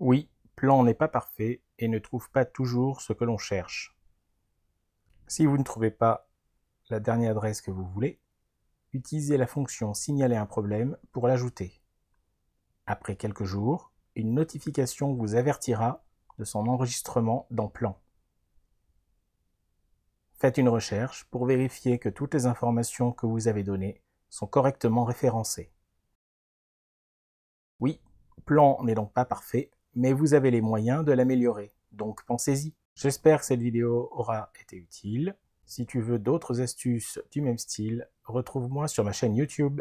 Oui, Plan n'est pas parfait et ne trouve pas toujours ce que l'on cherche. Si vous ne trouvez pas la dernière adresse que vous voulez, utilisez la fonction signaler un problème pour l'ajouter. Après quelques jours, une notification vous avertira de son enregistrement dans Plan. Faites une recherche pour vérifier que toutes les informations que vous avez données sont correctement référencées. Oui, Plan n'est donc pas parfait mais vous avez les moyens de l'améliorer, donc pensez-y. J'espère que cette vidéo aura été utile. Si tu veux d'autres astuces du même style, retrouve-moi sur ma chaîne YouTube